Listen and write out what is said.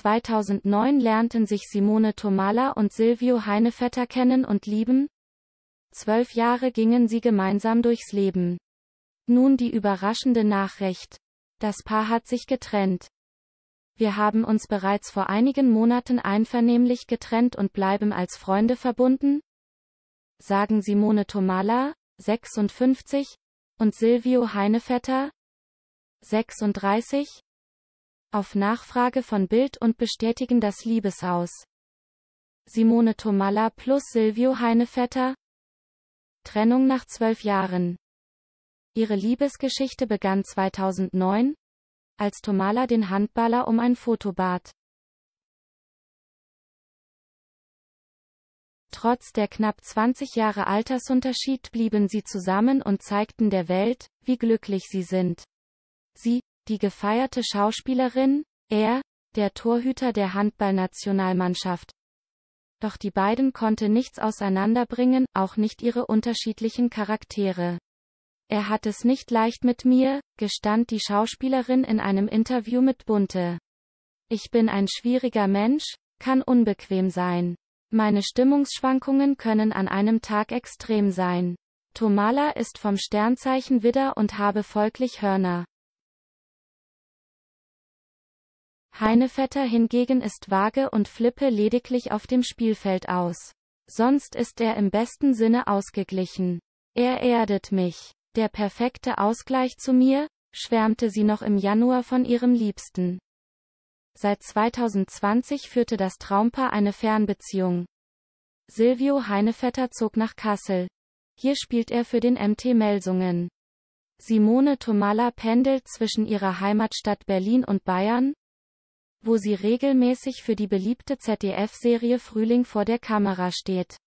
2009 lernten sich Simone Tomala und Silvio Heinevetter kennen und lieben. Zwölf Jahre gingen sie gemeinsam durchs Leben. Nun die überraschende Nachricht. Das Paar hat sich getrennt. Wir haben uns bereits vor einigen Monaten einvernehmlich getrennt und bleiben als Freunde verbunden, sagen Simone Tomala, 56, und Silvio Heinevetter, 36, auf Nachfrage von Bild und bestätigen das Liebeshaus. Simone Tomalla plus Silvio Heinevetter. Trennung nach zwölf Jahren. Ihre Liebesgeschichte begann 2009, als Tomala den Handballer um ein Foto bat. Trotz der knapp 20 Jahre Altersunterschied blieben sie zusammen und zeigten der Welt, wie glücklich sie sind. Sie, die gefeierte Schauspielerin, er, der Torhüter der Handballnationalmannschaft. Doch die beiden konnte nichts auseinanderbringen, auch nicht ihre unterschiedlichen Charaktere. Er hat es nicht leicht mit mir, gestand die Schauspielerin in einem Interview mit Bunte. Ich bin ein schwieriger Mensch, kann unbequem sein. Meine Stimmungsschwankungen können an einem Tag extrem sein. Tomala ist vom Sternzeichen Widder und habe folglich Hörner. Heinevetter hingegen ist vage und flippe lediglich auf dem Spielfeld aus. Sonst ist er im besten Sinne ausgeglichen. Er erdet mich. Der perfekte Ausgleich zu mir, schwärmte sie noch im Januar von ihrem Liebsten. Seit 2020 führte das Traumpaar eine Fernbeziehung. Silvio Heinevetter zog nach Kassel. Hier spielt er für den MT Melsungen. Simone Tomala pendelt zwischen ihrer Heimatstadt Berlin und Bayern, wo sie regelmäßig für die beliebte ZDF-Serie Frühling vor der Kamera steht